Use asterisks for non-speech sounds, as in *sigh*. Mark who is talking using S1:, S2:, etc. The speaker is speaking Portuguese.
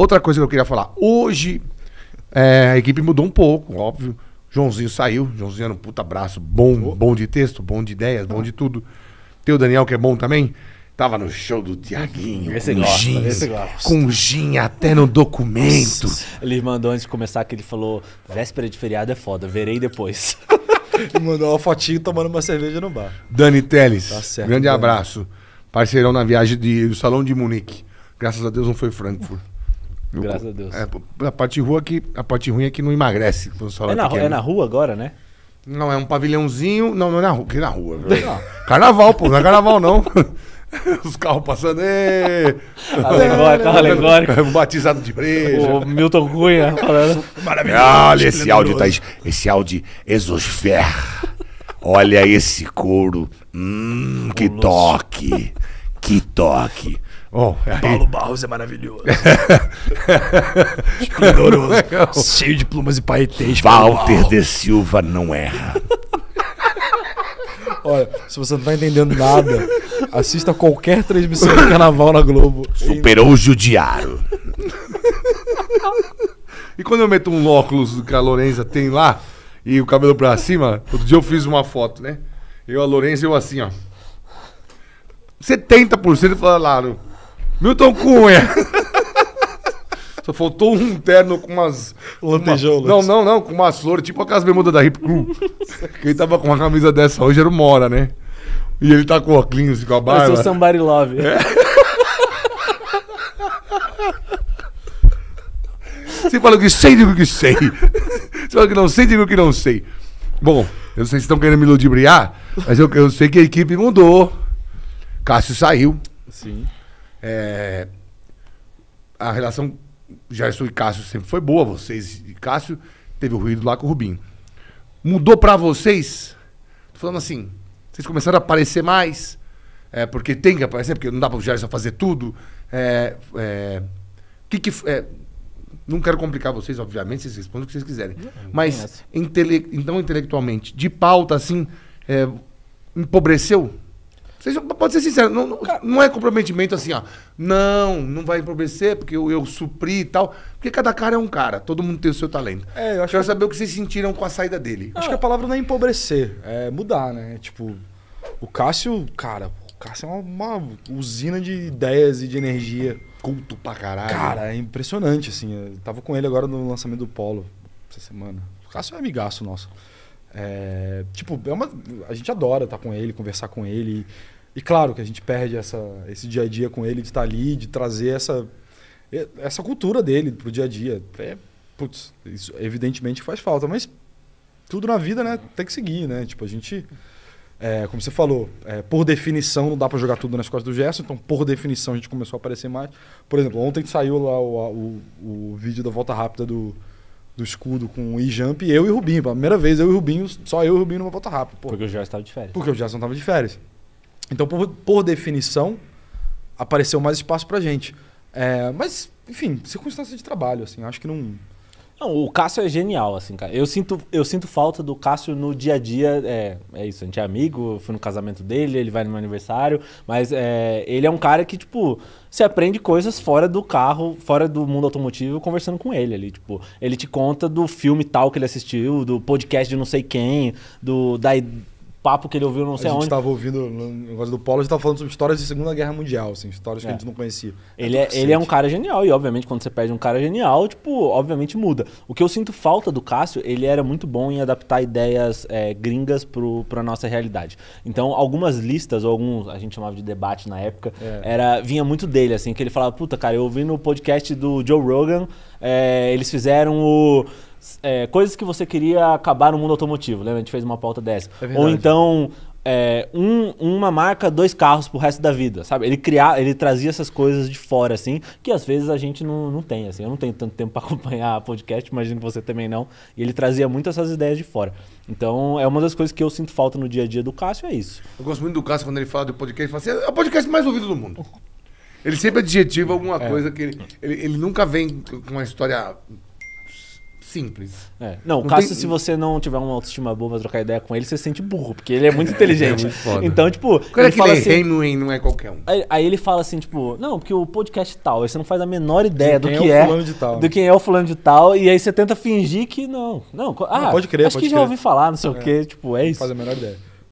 S1: Outra coisa que eu queria falar. Hoje, é, a equipe mudou um pouco, óbvio. Joãozinho saiu. Joãozinho era um puta braço bom, bom de texto, bom de ideias, bom ah. de tudo. Tem o Daniel, que é bom também. Tava no show do Tiaguinho. Esse com gosta, gin, esse gosta. Com gin até no documento. Nossa.
S2: Ele mandou antes de começar que ele falou: véspera de feriado é foda, verei
S1: depois.
S3: *laughs* e mandou uma fotinho tomando uma cerveja no bar.
S1: Dani Teles, tá certo, grande Dani. abraço. Parceirão na viagem do Salão de Munique. Graças a Deus não foi Frankfurt. Graças a Deus. É, a parte rua que a parte ruim é que não emagrece. É na, é, é na né? rua agora, né? Não, é um pavilhãozinho. Não, não é na rua. Que é na rua? carnaval, pô. Não é carnaval, não. *laughs* Os carros passando. Ê, *laughs* alegórico, carro *laughs* alegórico. É, batizado de breja. O Milton Cunha falando. Maravilhoso. Olha ah, esse áudio, tá, Esse áudio exosfer. Olha esse couro. Hum, que toque. Que toque.
S3: Bom, aí... Paulo Barros é maravilhoso. *laughs* Esplendoroso. cheio de plumas e paetês. Walter
S1: de Silva não erra. *laughs*
S3: Olha, se você não tá entendendo nada, assista qualquer transmissão de carnaval na Globo. Superou o
S1: judiário. E quando eu meto um óculos que a Lorenza tem lá e o cabelo pra cima, outro dia eu fiz uma foto, né? Eu, a Lorenza, eu assim, ó. 70% falaram. Milton Cunha. *laughs* Só faltou um terno com umas. Lantejoulas. Uma, não, não, não, com umas flores, tipo aquelas bermudas da Hip Crew. *laughs* Quem tava com uma camisa dessa hoje era o Mora, né? E ele tá com o óculos com a barba. Eu sou somebody
S2: love. É.
S1: *laughs* Você fala que sei, digo que sei. Você fala que não sei, digo que não sei. Bom, eu não sei se estão querendo me ludibriar, mas eu, eu sei que a equipe mudou. Cássio saiu. Sim. É, a relação Gerson e Cássio sempre foi boa, vocês e Cássio. Teve o ruído lá com o Rubinho. Mudou para vocês? Tô falando assim, vocês começaram a aparecer mais, é, porque tem que aparecer, porque não dá para o Gerson fazer tudo. É, é, que que, é, não quero complicar vocês, obviamente, vocês respondem o que vocês quiserem. Não, mas, intele então, intelectualmente, de pauta, assim, é, empobreceu Seja, pode ser sincero, não, não, não, é comprometimento assim, ó. Não, não vai empobrecer porque eu, eu supri e tal. Porque cada cara é um cara, todo mundo tem o seu talento.
S3: É, eu acho Quero que... saber o que vocês sentiram com a saída dele. Acho que ah. a palavra não é empobrecer, é mudar, né? É, tipo, o Cássio, cara, o Cássio é uma, uma usina de ideias e de energia. Culto pra caralho. Cara, é impressionante, assim. Eu tava com ele agora no lançamento do Polo, essa semana. O Cássio é amigaço nosso. É, tipo, é uma, a gente adora estar tá com ele, conversar com ele. E, e claro que a gente perde essa, esse dia a dia com ele, de estar tá ali, de trazer essa, essa cultura dele pro dia a dia. É, putz, isso evidentemente faz falta, mas tudo na vida, né, tem que seguir, né? Tipo, a gente. É, como você falou, é, por definição não dá para jogar tudo nas costas do Gerson, então por definição a gente começou a aparecer mais. Por exemplo, ontem saiu lá o, o, o vídeo da volta rápida do, do escudo com o e-jump, eu e o Rubinho. Pela primeira vez, eu e o Rubinho, só eu e o Rubinho numa volta rápida. Porra. Porque o Gerson estava de férias. Porque o Gerson estava de férias. Então, por, por definição, apareceu mais espaço pra gente. É, mas, enfim, circunstância de trabalho, assim, acho que não. Não, o Cássio é genial, assim, cara. Eu sinto, eu sinto falta
S2: do Cássio no dia a dia. É, é isso, a gente é amigo, fui no casamento dele, ele vai no meu aniversário. Mas é, ele é um cara que, tipo, você aprende coisas fora do carro, fora do mundo automotivo, conversando com ele ali. Tipo, ele te conta do filme tal que ele assistiu, do podcast de não sei quem, do, da, papo que ele ouviu não sei onde A gente estava ouvindo no negócio do Paulo, a gente tava falando sobre histórias de Segunda Guerra Mundial, assim, histórias é. que a é. gente não
S3: conhecia. É ele é, ele é um
S2: cara genial e, obviamente, quando você perde um cara genial, tipo, obviamente muda. O que eu sinto falta do Cássio, ele era muito bom em adaptar ideias é, gringas para a nossa realidade. Então, algumas listas, ou alguns, a gente chamava de debate na época, é. era vinha muito dele, assim, que ele falava, puta, cara, eu ouvi no podcast do Joe Rogan, eles fizeram o é, coisas que você queria acabar no mundo automotivo, lembra? A gente fez uma pauta dessa. É Ou então, é, um, uma marca, dois carros pro resto da vida, sabe? Ele criar, ele trazia essas coisas de fora, assim, que às vezes a gente não, não tem, assim. Eu não tenho tanto tempo para *laughs* acompanhar podcast, imagino que você também não. E ele trazia muito essas ideias de fora.
S1: Então, é uma das coisas que eu sinto falta no dia a dia do Cássio, é isso. Eu gosto muito do Cássio quando ele fala do podcast, ele fala assim, é o podcast mais ouvido do mundo. Ele sempre adjetiva alguma é. coisa que ele, ele, ele nunca vem com uma história simples. É. Não, o Cássio, tem... se
S2: você não tiver uma autoestima boa pra trocar ideia com ele, você se sente burro, porque ele é muito é, inteligente. é muito então, tipo. Quando ele é fala assim, não é qualquer um. Aí, aí, ele fala assim, tipo, não, porque o podcast tal, aí você não faz a menor ideia do que é. é do né? quem é o fulano de tal, e aí você tenta fingir que não. Não, ah, não, pode crer, acho pode que crer. já ouvi falar, não sei o é. quê, tipo, é isso. Não faz a menor ideia.